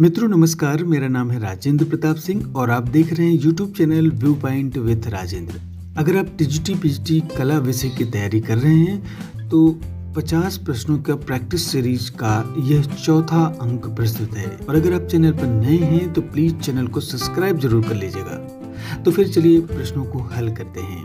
मित्रों नमस्कार मेरा नाम है राजेंद्र प्रताप सिंह और आप देख रहे हैं YouTube channel view point with Rajendra अगर आप डिजिटी पिजिटी कला विषय की तैयारी कर रहे हैं तो 50 प्रश्नों का प्रैक्टिस सीरीज का यह चौथा अंक प्रस्तुत है और अगर आप चैनल पर नए हैं तो प्लीज चैनल को सब्सक्राइब जरूर कर लीजिएगा तो फिर चलिए प्रश्नों को हल करते हैं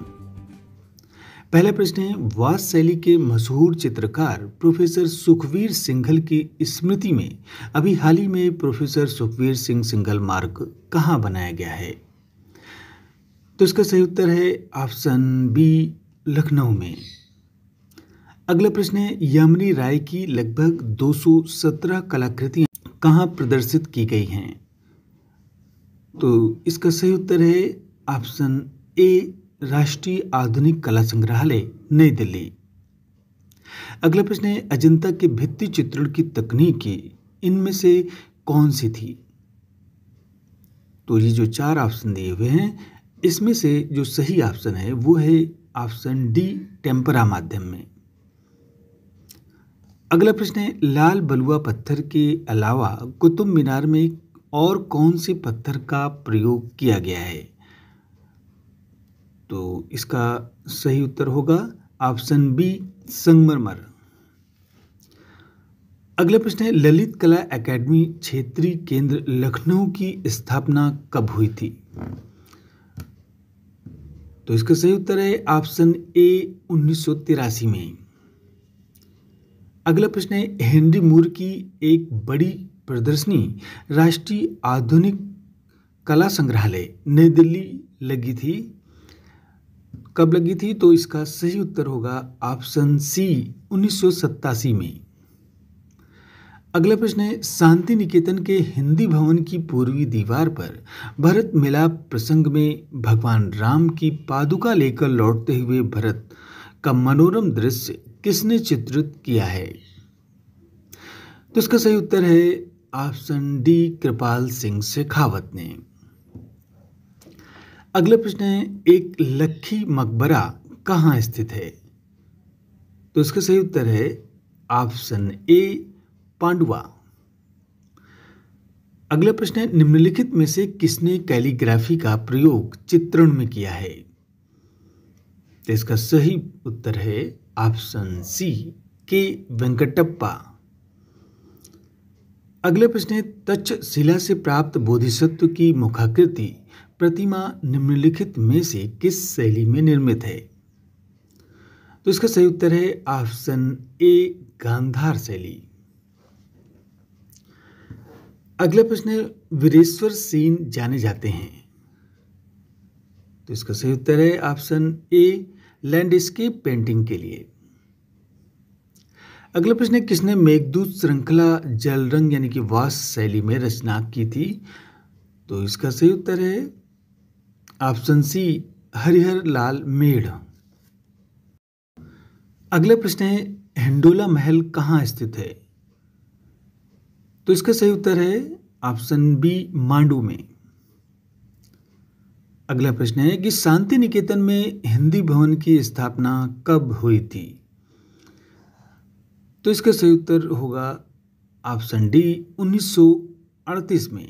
पहला प्रश्न है वास शैली के मशहूर चित्रकार प्रोफेसर सुखवीर सिंघल की स्मृति में अभी हाल ही में प्रोफेसर सुखवीर सिंह सिंघल मार्ग कहाँ बनाया गया है तो इसका सही उत्तर है ऑप्शन बी लखनऊ में अगला प्रश्न है यामिनी राय की लगभग 217 कलाकृतियां कहाँ प्रदर्शित की गई हैं तो इसका सही उत्तर है ऑप्शन ए राष्ट्रीय आधुनिक कला संग्रहालय नई दिल्ली अगला प्रश्न है अजंता के भित्ति चित्रण की तकनीक इनमें से कौन सी थी तो ये जो चार ऑप्शन दिए हुए हैं इसमें से जो सही ऑप्शन है वो है ऑप्शन डी टेम्परा माध्यम में अगला प्रश्न है लाल बलुआ पत्थर के अलावा कुतुब मीनार में और कौन से पत्थर का प्रयोग किया गया है तो इसका सही उत्तर होगा ऑप्शन बी संगमरमर अगला प्रश्न है ललित कला एकेडमी क्षेत्रीय केंद्र लखनऊ की स्थापना कब हुई थी तो इसका सही उत्तर है ऑप्शन ए उन्नीस में अगला प्रश्न है हेनरी मूर की एक बड़ी प्रदर्शनी राष्ट्रीय आधुनिक कला संग्रहालय नई दिल्ली लगी थी कब लगी थी तो इसका सही उत्तर होगा ऑप्शन सी उन्नीस में अगला प्रश्न है शांति निकेतन के हिंदी भवन की पूर्वी दीवार पर भरत मिलाप प्रसंग में भगवान राम की पादुका लेकर लौटते हुए भरत का मनोरम दृश्य किसने चित्रित किया है तो इसका सही उत्तर है ऑप्शन डी कृपाल सिंह शेखावत ने अगला प्रश्न है एक लखी मकबरा कहाँ स्थित है तो इसका सही उत्तर है ऑप्शन ए पांडुआ अगला प्रश्न है निम्नलिखित में से किसने कैलीग्राफी का प्रयोग चित्रण में किया है तो इसका सही उत्तर है ऑप्शन सी के वेंकटप्पा अगला प्रश्न है तक्षशिला से प्राप्त बोधिसत्व की मुखाकृति प्रतिमा निम्नलिखित में से किस शैली में निर्मित है तो इसका सही उत्तर है ऑप्शन ए गांधार शैली अगला प्रश्न है वीरेश्वर सीन जाने जाते हैं तो इसका सही उत्तर है ऑप्शन ए लैंडस्केप पेंटिंग के लिए अगला प्रश्न है किसने मेघदूत श्रृंखला जल रंग यानी कि वास शैली में रचना की थी तो इसका सही उत्तर है ऑप्शन सी हरिहर लाल मेढ़ अगला प्रश्न है हिंडोला महल कहाँ स्थित है तो इसका सही उत्तर है ऑप्शन बी मांडू में अगला प्रश्न है कि शांति निकेतन में हिंदी भवन की स्थापना कब हुई थी तो इसका सही उत्तर होगा ऑप्शन डी 1938 में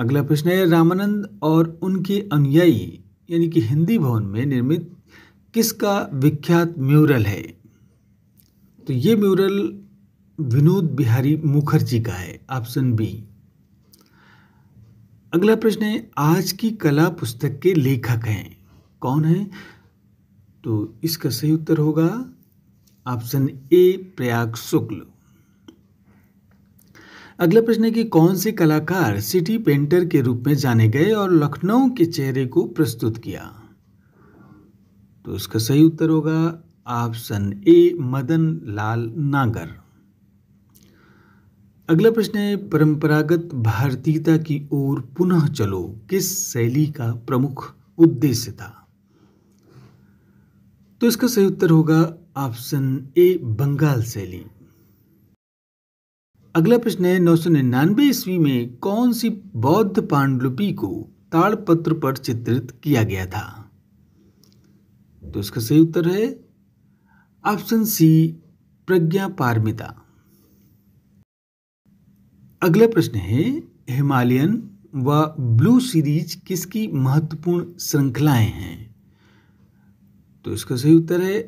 अगला प्रश्न है रामानंद और उनके अनुयायी यानी कि हिंदी भवन में निर्मित किसका विख्यात म्यूरल है तो ये म्यूरल विनोद बिहारी मुखर्जी का है ऑप्शन बी अगला प्रश्न है आज की कला पुस्तक के लेखक हैं कौन है तो इसका सही उत्तर होगा ऑप्शन ए प्रयाग शुक्ल अगला प्रश्न है कि कौन से कलाकार सिटी पेंटर के रूप में जाने गए और लखनऊ के चेहरे को प्रस्तुत किया तो इसका सही उत्तर होगा ऑप्शन ए मदन लाल नागर अगला प्रश्न है परंपरागत भारतीयता की ओर पुनः चलो किस शैली का प्रमुख उद्देश्य था तो इसका सही उत्तर होगा ऑप्शन ए बंगाल शैली अगला प्रश्न है नौ सौ निन्यानवे ईस्वी में कौन सी बौद्ध पांडुलिपि को ताड़पत्र पर चित्रित किया गया था तो इसका सही उत्तर है ऑप्शन सी प्रज्ञा पारमिता अगला प्रश्न है हिमालयन व ब्लू सीरीज किसकी महत्वपूर्ण श्रृंखलाएं हैं तो इसका सही उत्तर है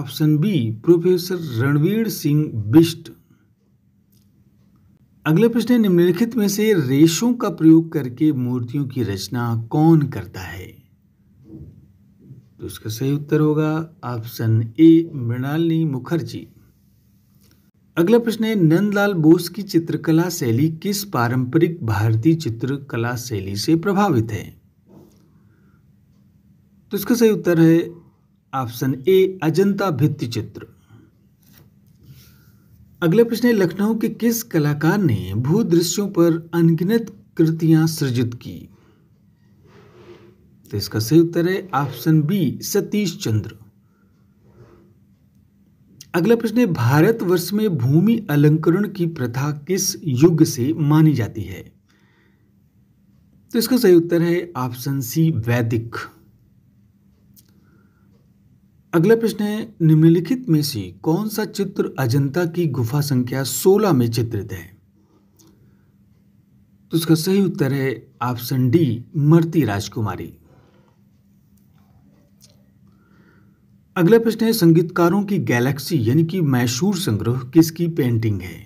option B professor Ranveer Singh Bisht अगला प्रश्न है निम्नलिखित में से रेशों का प्रयोग करके मूर्तियों की रचना कौन करता है तो इसका सही उत्तर होगा ऑप्शन ए मृणाली मुखर्जी अगला प्रश्न है नंदलाल बोस की चित्रकला शैली किस पारंपरिक भारतीय चित्रकला शैली से प्रभावित है तो इसका सही उत्तर है ऑप्शन ए अजंता भित्ति चित्र अगला प्रश्न है लखनऊ के किस कलाकार ने भू दृश्यों पर अनगिनत कृतियां सृजित की तो इसका सही उत्तर है ऑप्शन बी सतीश चंद्र अगला प्रश्न है भारत वर्ष में भूमि अलंकरण की प्रथा किस युग से मानी जाती है तो इसका सही उत्तर है ऑप्शन सी वैदिक अगला प्रश्न है निम्नलिखित में से कौन सा चित्र अजंता की गुफा संख्या 16 में चित्रित है तो इसका सही उत्तर है ऑप्शन डी मरती राजकुमारी अगला प्रश्न है संगीतकारों की गैलेक्सी यानी कि मैशूर संग्रह किसकी पेंटिंग है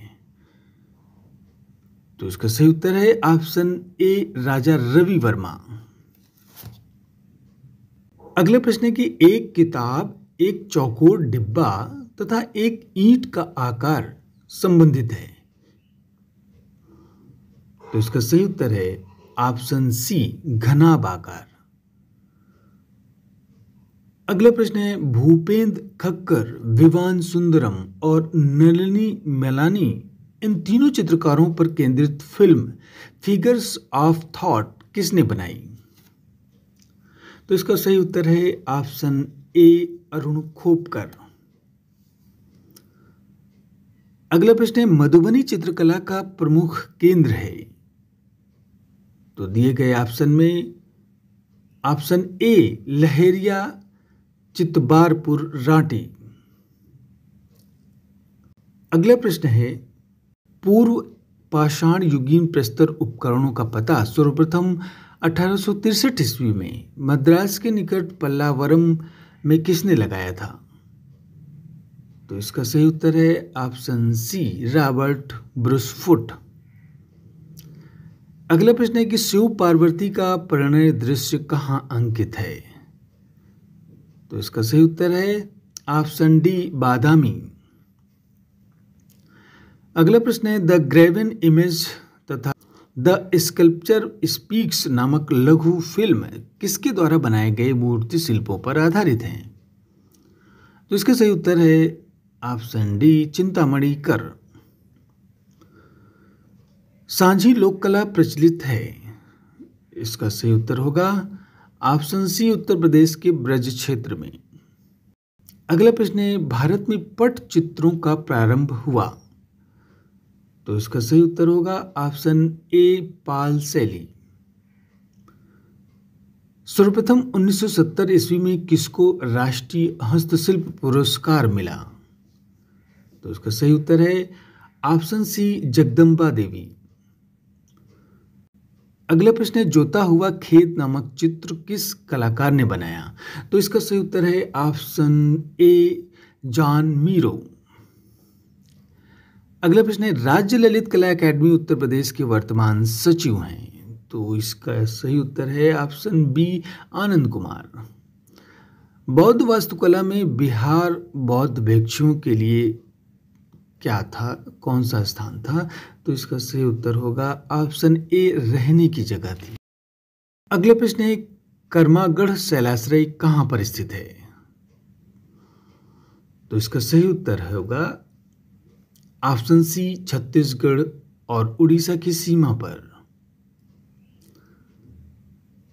तो इसका सही उत्तर है ऑप्शन ए राजा रवि वर्मा अगले प्रश्न की एक किताब एक चौकोर डिब्बा तथा एक ईंट का आकार संबंधित है तो इसका सही उत्तर है ऑप्शन सी घना आकार अगला प्रश्न है भूपेंद्र खक्कर विवान सुंदरम और नलिनी मेलानी इन तीनों चित्रकारों पर केंद्रित फिल्म फिगर्स ऑफ थॉट किसने बनाई तो इसका सही उत्तर है ऑप्शन ए अरुण खोपकर अगला प्रश्न है मधुबनी चित्रकला का प्रमुख केंद्र है तो दिए गए ऑप्शन में ऑप्शन ए लहेरिया चितबारपुर रांटी अगला प्रश्न है पूर्व पाषाण युगीन प्रस्तर उपकरणों का पता सर्वप्रथम अठारह ईस्वी में मद्रास के निकट पल्लावरम में किसने लगाया था तो इसका सही उत्तर है ऑप्शन सी रॉबर्ट ब्रुसफुट अगला प्रश्न है कि शिव पार्वती का प्रणय दृश्य कहाँ अंकित है तो इसका सही उत्तर है ऑप्शन डी बादामी अगला प्रश्न है the graven image the sculpture speaks नामक लघु फिल्म किसके द्वारा बनाए गए मूर्ति शिल्पों पर आधारित हैं तो इसका सही उत्तर है ऑप्शन डी चिंतामणि कर सांझी लोक कला प्रचलित है इसका सही उत्तर होगा ऑप्शन सी उत्तर प्रदेश के ब्रज क्षेत्र में अगला प्रश्न है भारत में पट चित्रों का प्रारंभ हुआ तो इसका सही उत्तर होगा ऑप्शन ए पाल सैली सर्वप्रथम 1970 ईस्वी में किसको राष्ट्रीय हस्तशिल्प पुरस्कार मिला तो इसका सही उत्तर है ऑप्शन सी जगदम्बा देवी अगला प्रश्न है जोता हुआ खेत नामक चित्र किस कलाकार ने बनाया तो इसका सही उत्तर है ऑप्शन ए जॉन मीरो अगला प्रश्न है राज्य ललित कला एकेडमी उत्तर प्रदेश के वर्तमान सचिव हैं तो इसका सही उत्तर है ऑप्शन बी आनंद कुमार बौद्ध वास्तुकला में बिहार बौद्ध भिक्षुओं के लिए क्या था कौन सा स्थान था तो इसका सही उत्तर होगा ऑप्शन ए रहने की जगह थी अगला प्रश्न है कर्मागढ़ शैलाश्रय कहाँ पर स्थित है तो इसका सही उत्तर होगा ऑप्शन सी छत्तीसगढ़ और उड़ीसा की सीमा पर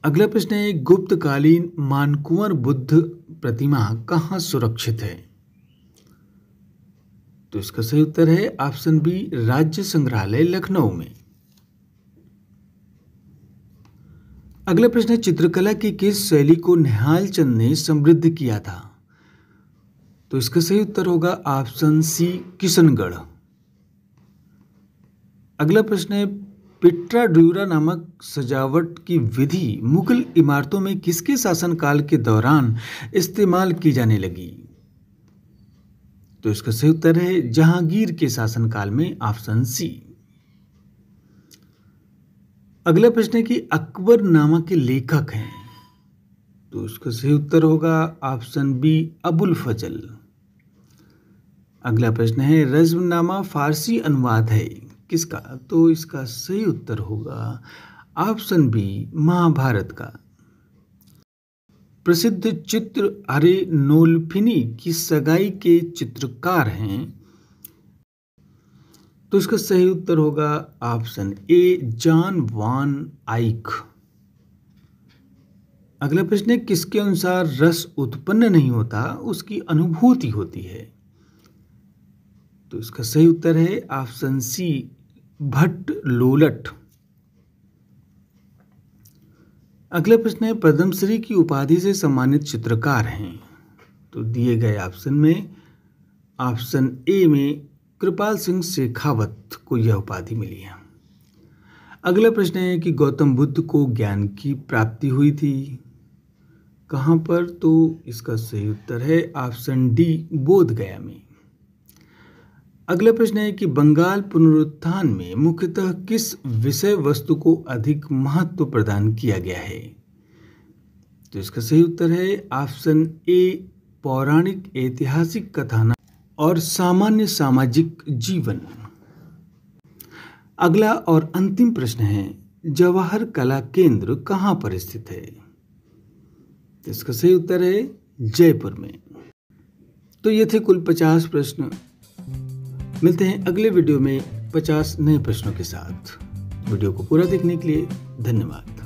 अगला प्रश्न है गुप्तकालीन मानकुंवर बुद्ध प्रतिमा कहाँ सुरक्षित है तो इसका सही उत्तर है ऑप्शन बी राज्य संग्रहालय लखनऊ में अगला प्रश्न है चित्रकला की किस शैली को निहाल चंद ने समृद्ध किया था तो इसका सही उत्तर होगा ऑप्शन सी किशनगढ़ अगला प्रश्न है पिट्रा ड्यूरा नामक सजावट की विधि मुगल इमारतों में किसके शासनकाल के दौरान इस्तेमाल की जाने लगी तो इसका सही उत्तर है जहांगीर के शासनकाल में ऑप्शन सी अगला प्रश्न है कि अकबर नामा के लेखक हैं तो इसका सही उत्तर होगा ऑप्शन बी अबुल फजल अगला प्रश्न है रज्मनामा फारसी अनुवाद है किसका तो इसका सही उत्तर होगा ऑप्शन बी महाभारत का प्रसिद्ध चित्र अरे नोलफिनी की सगाई के चित्रकार हैं तो इसका सही उत्तर होगा ऑप्शन ए जान वान आइक अगला प्रश्न है किसके अनुसार रस उत्पन्न नहीं होता उसकी अनुभूति होती है तो इसका सही उत्तर है ऑप्शन सी भट्ट लोलट अगला प्रश्न है पद्मश्री की उपाधि से सम्मानित चित्रकार हैं तो दिए गए ऑप्शन में ऑप्शन ए में कृपाल सिंह शेखावत को यह उपाधि मिली है अगला प्रश्न है कि गौतम बुद्ध को ज्ञान की प्राप्ति हुई थी कहाँ पर तो इसका सही उत्तर है ऑप्शन डी बोध गया में अगला प्रश्न है कि बंगाल पुनरुत्थान में मुख्यतः किस विषय वस्तु को अधिक महत्व प्रदान किया गया है तो इसका सही उत्तर है ऑप्शन ए पौराणिक ऐतिहासिक कथाना और सामान्य सामाजिक जीवन अगला और अंतिम प्रश्न है जवाहर कला केंद्र कहाँ पर स्थित है तो इसका सही उत्तर है जयपुर में तो ये थे कुल पचास प्रश्न मिलते हैं अगले वीडियो में पचास नए प्रश्नों के साथ वीडियो को पूरा देखने के लिए धन्यवाद